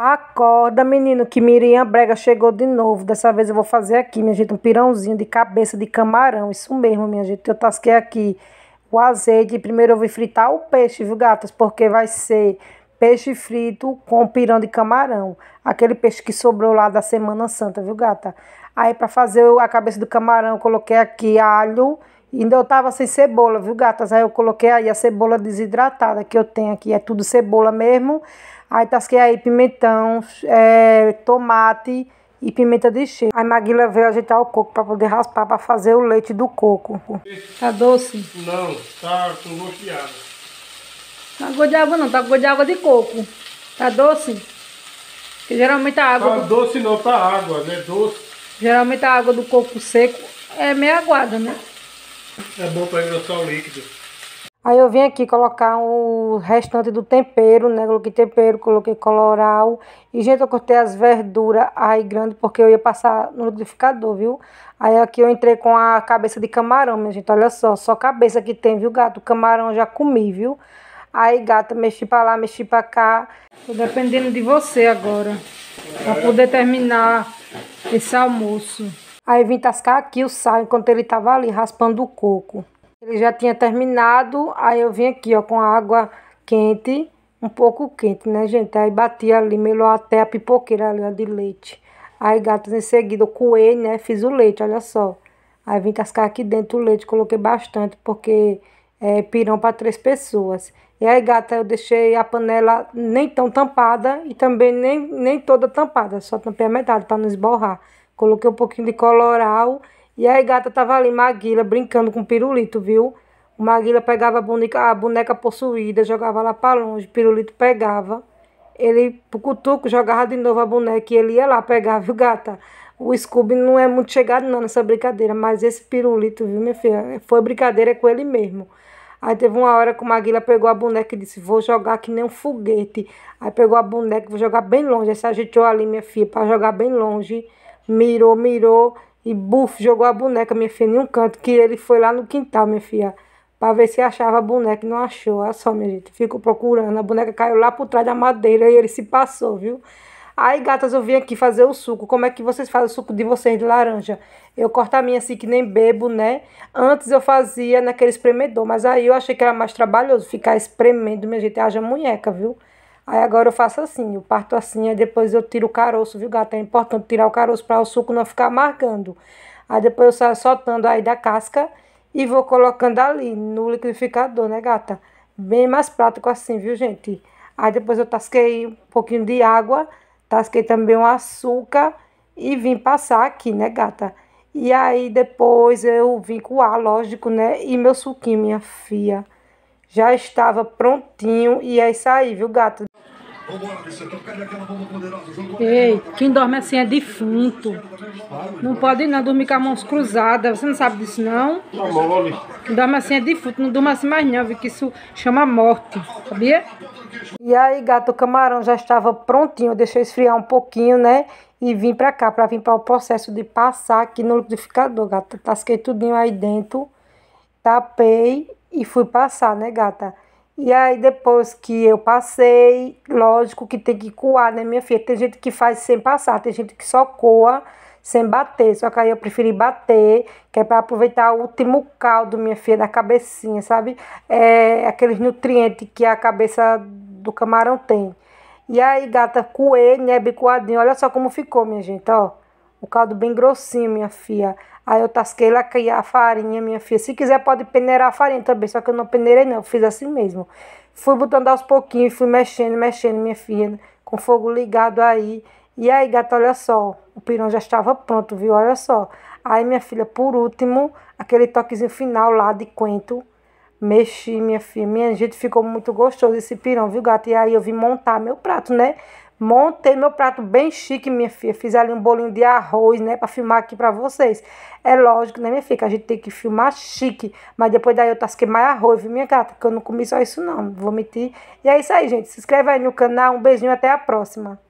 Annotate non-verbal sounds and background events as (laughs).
Acorda, menino, que Miriam Brega chegou de novo. Dessa vez eu vou fazer aqui, minha gente, um pirãozinho de cabeça de camarão. Isso mesmo, minha gente. Eu tasquei aqui o azeite. Primeiro eu vou fritar o peixe, viu, gatas? Porque vai ser peixe frito com pirão de camarão. Aquele peixe que sobrou lá da Semana Santa, viu, gata? Aí, para fazer a cabeça do camarão, eu coloquei aqui alho Ainda eu tava sem cebola, viu, gatas? Aí eu coloquei aí a cebola desidratada que eu tenho aqui, é tudo cebola mesmo. Aí tasquei aí pimentão, é, tomate e pimenta de cheiro. Aí Maguila veio ajeitar o coco para poder raspar para fazer o leite do coco. Tá doce? Não, tá com gosto de água. Tá com gosto de água não, tá com gosto de água de coco. Tá doce? Porque geralmente a água... Tá do... doce não, tá água, né? Doce. Geralmente a água do coco seco é meio aguada, né? É bom para engrossar o líquido. Aí eu vim aqui colocar o restante do tempero, né? Coloquei tempero, coloquei colorau. E, gente, eu cortei as verduras aí grande porque eu ia passar no liquidificador, viu? Aí aqui eu entrei com a cabeça de camarão, minha gente. Olha só, só cabeça que tem, viu, gato? Camarão eu já comi, viu? Aí, gata, mexi pra lá, mexi pra cá. Tô dependendo de você agora. Pra poder terminar esse almoço. Aí vim tascar aqui o sal enquanto ele tava ali raspando o coco. Ele já tinha terminado, aí eu vim aqui ó com a água quente, um pouco quente, né gente? Aí bati ali, melhor até a pipoqueira ali ó, de leite. Aí gatos em seguida eu coei, né? Fiz o leite, olha só. Aí vim tascar aqui dentro o leite, coloquei bastante porque é, pirão para três pessoas. E aí, gata, eu deixei a panela nem tão tampada e também nem, nem toda tampada, só tampei a metade para não esborrar. Coloquei um pouquinho de coloral e aí, gata, tava ali Maguila brincando com pirulito, viu? O Maguila pegava a boneca, a boneca possuída, jogava lá para longe, pirulito pegava. Ele, pro cutuco, jogava de novo a boneca e ele ia lá pegar, (laughs) viu, gata? O Scooby não é muito chegado não nessa brincadeira, mas esse pirulito, viu, minha filha? Foi brincadeira com ele mesmo. Aí teve uma hora que o Maguila pegou a boneca e disse: Vou jogar que nem um foguete. Aí pegou a boneca, vou jogar bem longe. Aí se agitou ali, minha filha, para jogar bem longe. Mirou, mirou e buf, jogou a boneca, minha filha, em um canto. Que ele foi lá no quintal, minha filha, para ver se achava a boneca. Não achou. Olha só, minha gente, ficou procurando. A boneca caiu lá por trás da madeira e ele se passou, viu? Ai, gatas, eu vim aqui fazer o suco. Como é que vocês fazem o suco de vocês de laranja? Eu corto a minha assim que nem bebo, né? Antes eu fazia naquele espremedor, mas aí eu achei que era mais trabalhoso ficar espremendo, minha gente, haja munheca, viu? Aí agora eu faço assim, eu parto assim, aí depois eu tiro o caroço, viu, gata? É importante tirar o caroço para o suco não ficar amargando. Aí depois eu saio soltando aí da casca e vou colocando ali no liquidificador, né, gata? Bem mais prático assim, viu, gente? Aí depois eu tasquei um pouquinho de água tasquei também um açúcar e vim passar aqui, né, gata? E aí depois eu vim coar, lógico, né? E meu suquinho, minha filha, já estava prontinho. E é isso aí, viu, gata? Ei, quem dorme assim é defunto. Não pode não dormir com as mãos cruzadas. Você não sabe disso, não? Tá mole. Quem dorme assim é defunto. Não dorme assim mais, não, viu? Que isso chama morte, sabia? E aí, gato, o camarão já estava prontinho. Deixei esfriar um pouquinho, né? E vim pra cá, pra vir para o processo de passar aqui no liquidificador, gata. Tasquei tudinho aí dentro. Tapei e fui passar, né, gata? E aí, depois que eu passei, lógico que tem que coar, né, minha filha? Tem gente que faz sem passar, tem gente que só coa sem bater. Só que aí eu preferi bater, que é para aproveitar o último caldo, minha filha, da cabecinha, sabe? É, aqueles nutrientes que a cabeça do camarão tem. E aí, gata, coei, né, bicoadinho. Olha só como ficou, minha gente, ó. Um caldo bem grossinho, minha filha. Aí eu tasquei lá que a farinha, minha filha. Se quiser, pode peneirar a farinha também. Só que eu não peneirei, não. fiz assim mesmo. Fui botando aos pouquinhos, fui mexendo, mexendo, minha filha. Com fogo ligado aí. E aí, gata, olha só. O pirão já estava pronto, viu? Olha só. Aí, minha filha, por último, aquele toquezinho final lá de quento. Mexi, minha filha. Minha gente, ficou muito gostoso esse pirão, viu, gata? E aí eu vim montar meu prato, né? Montei meu prato bem chique, minha filha. Fiz ali um bolinho de arroz, né? Pra filmar aqui pra vocês. É lógico, né, minha filha? Que a gente tem que filmar chique. Mas depois daí eu tasquei mais arroz, viu, minha gata? Que eu não comi só isso, não. Vou mentir. E é isso aí, gente. Se inscreve aí no canal. Um beijinho até a próxima.